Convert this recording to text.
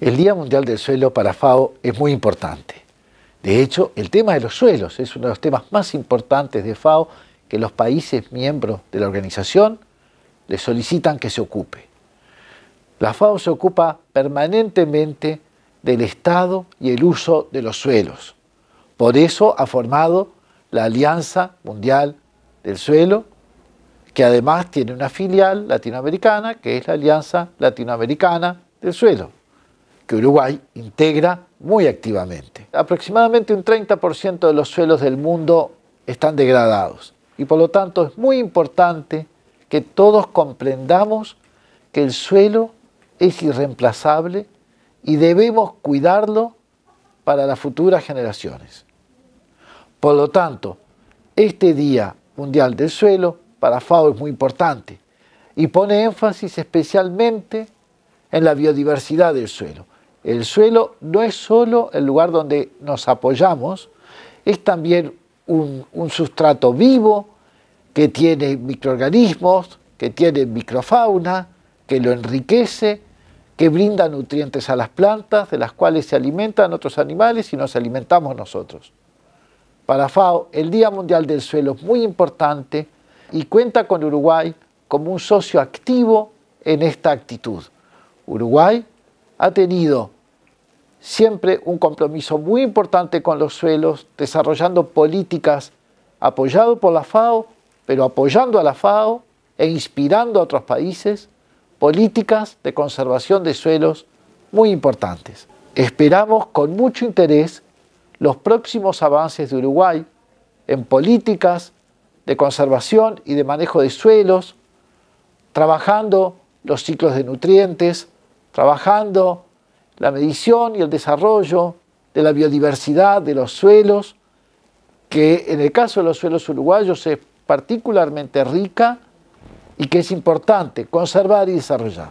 El Día Mundial del Suelo para FAO es muy importante. De hecho, el tema de los suelos es uno de los temas más importantes de FAO que los países miembros de la organización le solicitan que se ocupe. La FAO se ocupa permanentemente del estado y el uso de los suelos. Por eso ha formado la Alianza Mundial del Suelo, que además tiene una filial latinoamericana, que es la Alianza Latinoamericana del Suelo que Uruguay integra muy activamente. Aproximadamente un 30% de los suelos del mundo están degradados y por lo tanto es muy importante que todos comprendamos que el suelo es irreemplazable y debemos cuidarlo para las futuras generaciones. Por lo tanto, este Día Mundial del Suelo para FAO es muy importante y pone énfasis especialmente en la biodiversidad del suelo. El suelo no es solo el lugar donde nos apoyamos, es también un, sustrato vivo que tiene microorganismos, que tiene microfauna, que lo enriquece, que brinda nutrientes a las plantas, de las cuales se alimentan otros animales y nos alimentamos nosotros. Para FAO, el Día Mundial del Suelo es muy importante y cuenta con Uruguay como un socio activo en esta actitud. Uruguay ha tenido siempre un compromiso muy importante con los suelos, desarrollando políticas apoyado por la FAO, pero apoyando a la FAO e inspirando a otros países, políticas de conservación de suelos muy importantes. Esperamos con mucho interés los próximos avances de Uruguay en políticas de conservación y de manejo de suelos, trabajando los ciclos de nutrientes, trabajando la medición y el desarrollo de la biodiversidad de los suelos, que en el caso de los suelos uruguayos es particularmente rica y que es importante conservar y desarrollar.